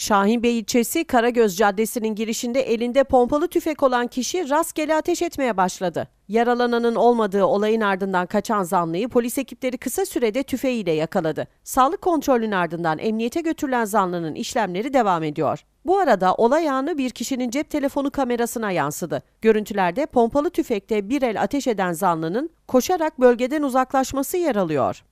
Şahinbey ilçesi Karagöz Caddesi'nin girişinde elinde pompalı tüfek olan kişi rastgele ateş etmeye başladı. Yaralananın olmadığı olayın ardından kaçan zanlıyı polis ekipleri kısa sürede tüfeğiyle yakaladı. Sağlık kontrolünün ardından emniyete götürülen zanlının işlemleri devam ediyor. Bu arada olay anı bir kişinin cep telefonu kamerasına yansıdı. Görüntülerde pompalı tüfekte bir el ateş eden zanlının koşarak bölgeden uzaklaşması yer alıyor.